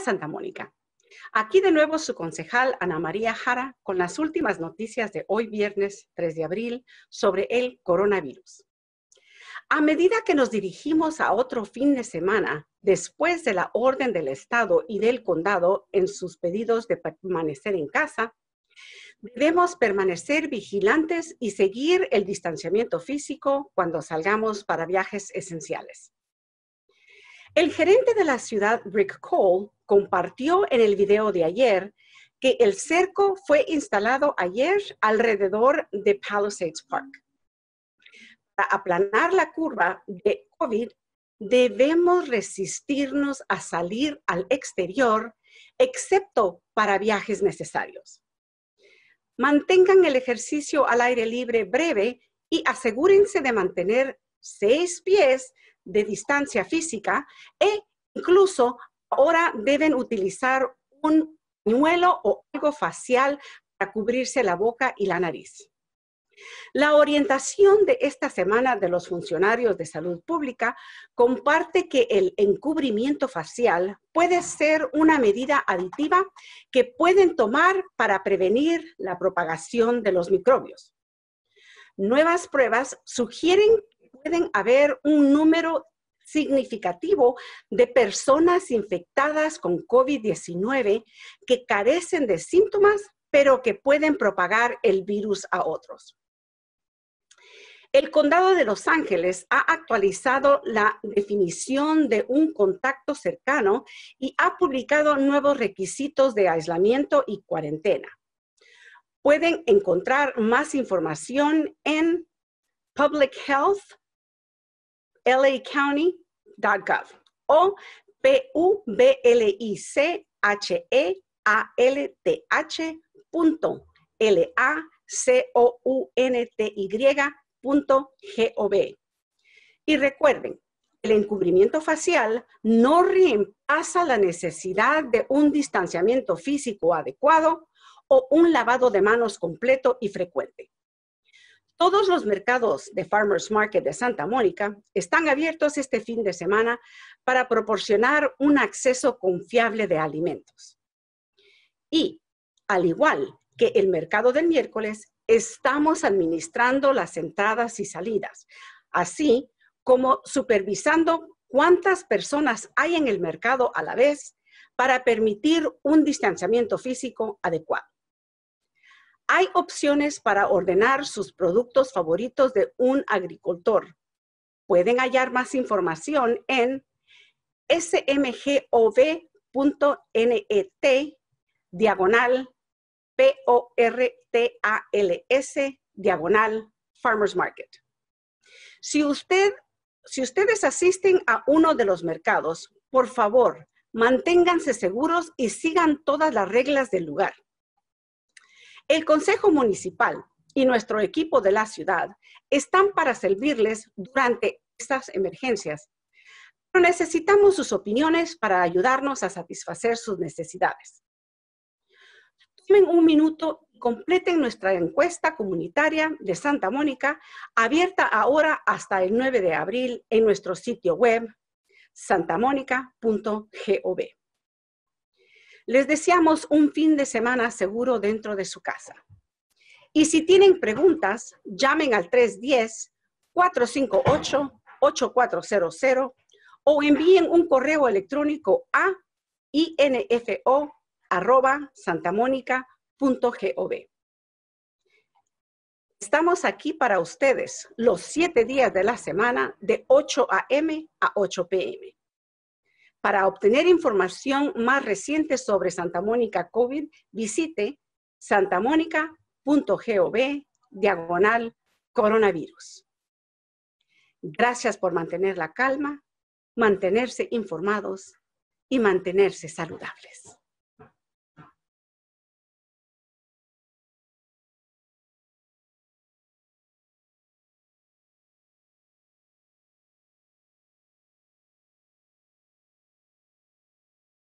Santa Mónica. Aquí de nuevo su concejal Ana María Jara con las últimas noticias de hoy viernes 3 de abril sobre el coronavirus. A medida que nos dirigimos a otro fin de semana, después de la orden del Estado y del condado en sus pedidos de permanecer en casa, debemos permanecer vigilantes y seguir el distanciamiento físico cuando salgamos para viajes esenciales. El gerente de la ciudad, Rick Cole, compartió en el video de ayer que el cerco fue instalado ayer alrededor de Palisades Park. Para aplanar la curva de COVID, debemos resistirnos a salir al exterior, excepto para viajes necesarios. Mantengan el ejercicio al aire libre breve y asegúrense de mantener seis pies de distancia física e incluso Ahora deben utilizar un pañuelo o algo facial para cubrirse la boca y la nariz. La orientación de esta semana de los funcionarios de salud pública comparte que el encubrimiento facial puede ser una medida aditiva que pueden tomar para prevenir la propagación de los microbios. Nuevas pruebas sugieren que pueden haber un número significativo de personas infectadas con COVID-19 que carecen de síntomas, pero que pueden propagar el virus a otros. El condado de Los Ángeles ha actualizado la definición de un contacto cercano y ha publicado nuevos requisitos de aislamiento y cuarentena. Pueden encontrar más información en Public Health lacounty.gov o e publichealth.lacounty.gov. Y recuerden, el encubrimiento facial no reemplaza la necesidad de un distanciamiento físico adecuado o un lavado de manos completo y frecuente. Todos los mercados de Farmers Market de Santa Mónica están abiertos este fin de semana para proporcionar un acceso confiable de alimentos. Y, al igual que el mercado del miércoles, estamos administrando las entradas y salidas, así como supervisando cuántas personas hay en el mercado a la vez para permitir un distanciamiento físico adecuado. Hay opciones para ordenar sus productos favoritos de un agricultor. Pueden hallar más información en smgov.net diagonal P-O-R-T-A-L-S diagonal Farmers Market. Si, si ustedes asisten a uno de los mercados, por favor, manténganse seguros y sigan todas las reglas del lugar. El Consejo Municipal y nuestro equipo de la ciudad están para servirles durante estas emergencias, pero necesitamos sus opiniones para ayudarnos a satisfacer sus necesidades. Tomen un minuto y completen nuestra encuesta comunitaria de Santa Mónica, abierta ahora hasta el 9 de abril en nuestro sitio web santamónica.gov. Les deseamos un fin de semana seguro dentro de su casa. Y si tienen preguntas, llamen al 310-458-8400 o envíen un correo electrónico a info.santamónica.gov. Estamos aquí para ustedes los siete días de la semana de 8 a.m. a 8 p.m. Para obtener información más reciente sobre Santa Mónica COVID, visite santamónica.gov diagonal coronavirus. Gracias por mantener la calma, mantenerse informados y mantenerse saludables.